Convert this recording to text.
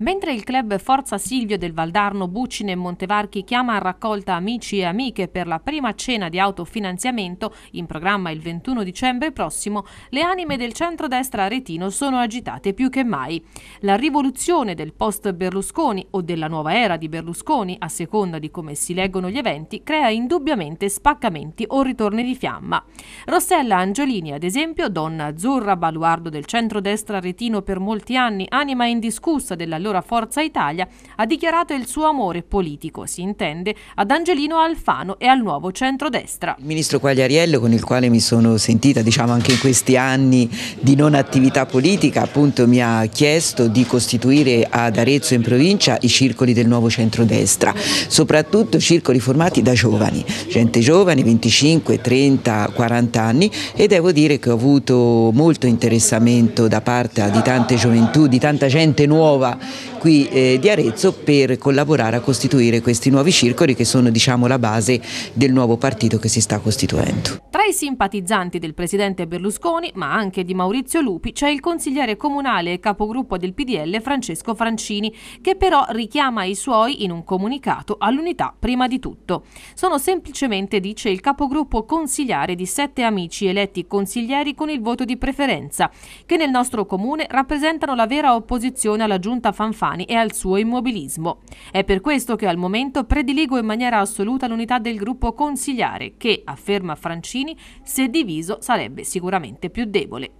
Mentre il club Forza Silvio del Valdarno Bucine e Montevarchi chiama a raccolta amici e amiche per la prima cena di autofinanziamento, in programma il 21 dicembre prossimo, le anime del centrodestra aretino sono agitate più che mai. La rivoluzione del post Berlusconi o della nuova era di Berlusconi, a seconda di come si leggono gli eventi, crea indubbiamente spaccamenti o ritorni di fiamma. Rossella Angiolini, ad esempio, donna azzurra, baluardo del centrodestra aretino per molti anni, anima indiscussa della allora Forza Italia, ha dichiarato il suo amore politico, si intende, ad Angelino Alfano e al nuovo centrodestra. Il ministro Quagliariello con il quale mi sono sentita diciamo anche in questi anni di non attività politica appunto mi ha chiesto di costituire ad Arezzo in provincia i circoli del nuovo centrodestra, soprattutto circoli formati da giovani, gente giovane 25, 30, 40 anni e devo dire che ho avuto molto interessamento da parte di tante gioventù, di tanta gente nuova qui eh, di Arezzo per collaborare a costituire questi nuovi circoli che sono diciamo, la base del nuovo partito che si sta costituendo. Tra i simpatizzanti del presidente Berlusconi, ma anche di Maurizio Lupi, c'è il consigliere comunale e capogruppo del PDL Francesco Francini, che però richiama i suoi in un comunicato all'unità prima di tutto. Sono semplicemente, dice il capogruppo consigliare di sette amici eletti consiglieri con il voto di preferenza, che nel nostro comune rappresentano la vera opposizione alla giunta Fanfani italiani e al suo immobilismo. È per questo che al momento prediligo in maniera assoluta l'unità del gruppo consigliare che, afferma Francini, se diviso sarebbe sicuramente più debole.